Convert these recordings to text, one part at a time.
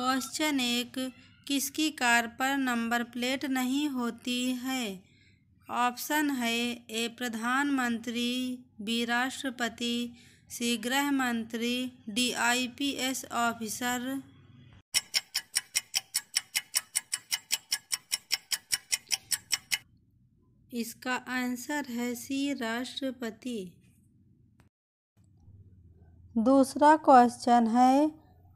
question एक किसकी car पर नंबर प्लेट नहीं होती है ऑप्शन है ए प्रधानमंत्री बी राष्ट्रपति सी गृह मंत्री D I P S officer इसका आंसर है सी राष्ट्रपति दूसरा क्वेश्चन है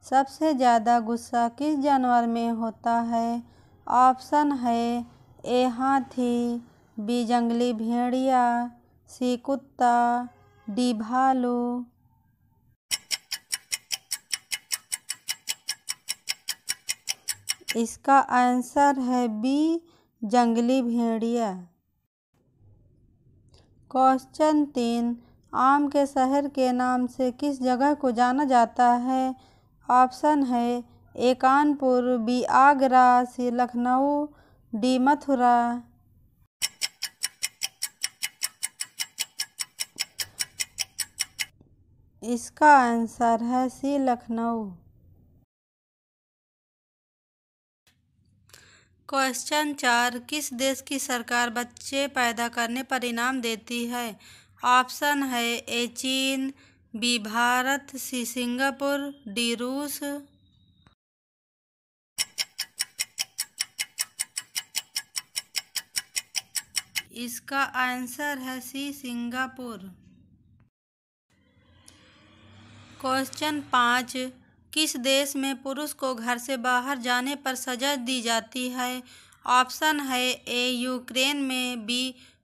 सबसे ज़्यादा गुस्सा किस जानवर में होता है ऑप्शन है ए हाथी बी जंगली भेड़िया सी कुत्ता डी भालू इसका आंसर है बी जंगली भेड़िया क्वेश्चन तीन आम के शहर के नाम से किस जगह को जाना जाता है ऑप्शन है A Kanpur B Agra C Lucknow D Mathura इसका आंसर है सी लखनऊ क्वेश्चन चार किस देश की सरकार बच्चे पैदा करने पर इनाम देती है ऑप्शन है ए चीन B Bharat C Singapore D रूस इसका आंसर है सी सिंगापुर क्वेश्चन पाँच किस देश में पुरुष को घर से बाहर जाने पर सजा दी जाती है ऑप्शन है ए यूक्रेन में बी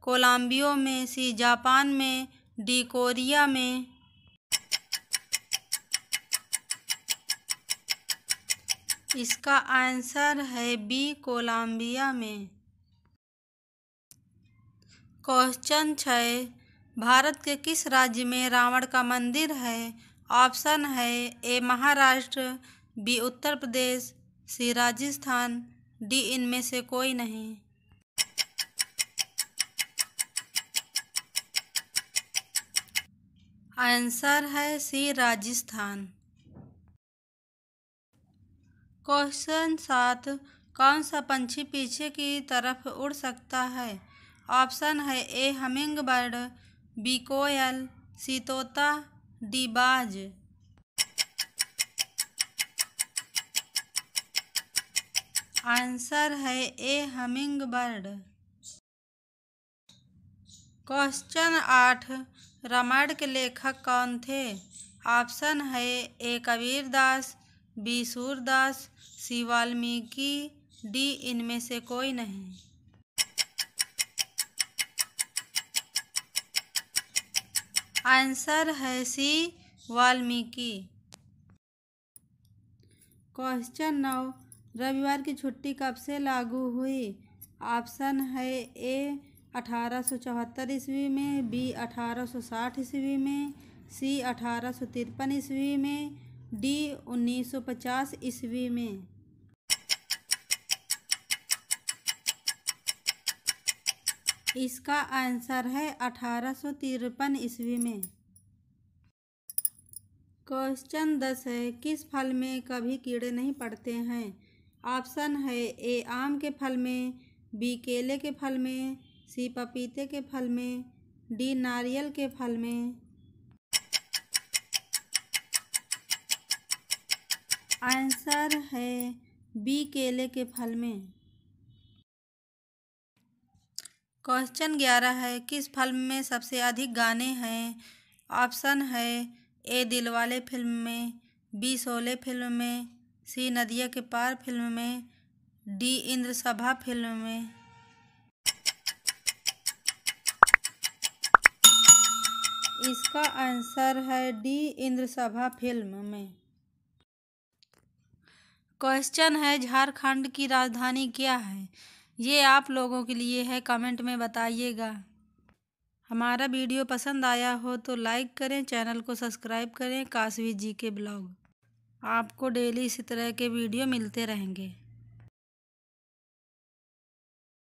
कोलंबिया में सी जापान में डी कोरिया में इसका आंसर है बी कोलंबिया में क्वेश्चन छ भारत के किस राज्य में रावण का मंदिर है ऑप्शन है A Maharashtra B Uttar Pradesh C Rajasthan D इनमें से कोई नहीं आंसर है सी राजस्थान क्वेश्चन सात कौन सा पंछी पीछे की तरफ उड़ सकता है ऑप्शन है ए हमिंग बर्ड बी कोयल सी तोता डी बाज आंसर है ए हमिंग बर्ड क्वेश्चन आठ रामायण के लेखक कौन थे ऑप्शन है A Kabir Das B Surdas C Valmiki D इनमें से कोई नहीं आंसर है सी वाल्मीकि क्वेश्चन नौ रविवार की छुट्टी कब से लागू हुई ऑप्शन है ए अठारह सौ चौहत्तर ईस्वी में बी अठारह सौ साठ ईस्वी में सी अठारह सौ तिरपन ईस्वी में डी 1950 ईस्वी में इसका आंसर है अठारह सौ तिरपन ईस्वी में क्वेश्चन दस है किस फल में कभी कीड़े नहीं पड़ते हैं ऑप्शन है ए आम के फल में बी केले के फल में सी पपीते के फल में डी नारियल के फल में आंसर है बी केले के फल में क्वेश्चन ग्यारह है किस फिल्म में सबसे अधिक गाने हैं ऑप्शन है ए दिलवाले फिल्म में बी शोले फिल्म में सी नदिया के पार फिल्म में डी इंद्र सभा फिल्म में इसका आंसर है डी इंद्र सभा फिल्म में क्वेश्चन है झारखंड की राजधानी क्या है ये आप लोगों के लिए है कमेंट में बताइएगा हमारा वीडियो पसंद आया हो तो लाइक करें चैनल को सब्सक्राइब करें कासवी जी के ब्लॉग आपको डेली इसी तरह के वीडियो मिलते रहेंगे